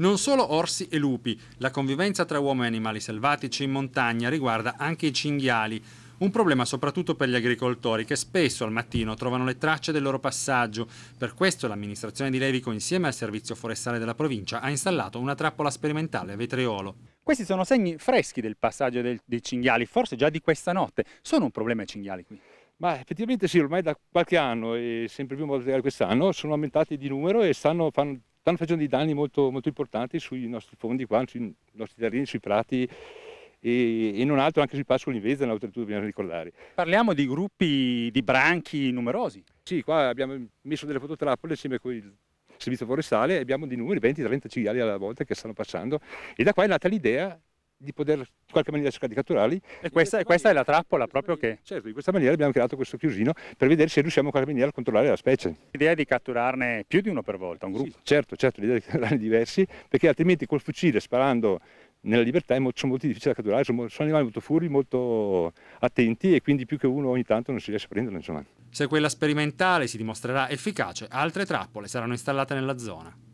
Non solo orsi e lupi, la convivenza tra uomo e animali selvatici in montagna riguarda anche i cinghiali, un problema soprattutto per gli agricoltori che spesso al mattino trovano le tracce del loro passaggio. Per questo l'amministrazione di Levico insieme al servizio forestale della provincia ha installato una trappola sperimentale a vetriolo. Questi sono segni freschi del passaggio del, dei cinghiali, forse già di questa notte. Sono un problema i cinghiali qui? Ma effettivamente sì, ormai da qualche anno e sempre più quest'anno sono aumentati di numero e stanno, fanno, stanno facendo dei danni molto, molto importanti sui nostri fondi qua, sui nostri terreni, sui prati e, e non altro anche sui pascoli in Vezana, oltretutto bisogna ricordare. Parliamo di gruppi di branchi numerosi. Sì, qua abbiamo messo delle fototrappole insieme con il servizio forestale e abbiamo di numeri 20-30 cinghiali alla volta che stanno passando e da qua è nata l'idea di poter in qualche maniera cercare di catturarli. E questa, questa, questa maniera, è la trappola proprio maniera, che... Certo, in questa maniera abbiamo creato questo chiusino per vedere se riusciamo in qualche maniera a controllare la specie. L'idea è di catturarne più di uno per volta, un gruppo? Sì, certo, certo, l'idea è di catturarne diversi, perché altrimenti col fucile sparando nella libertà sono molto difficili da catturare, sono, sono, animali molto furbi, molto attenti e quindi più che uno ogni tanto non si riesce a prendere. Insomma. Se quella sperimentale si dimostrerà efficace, altre trappole saranno installate nella zona.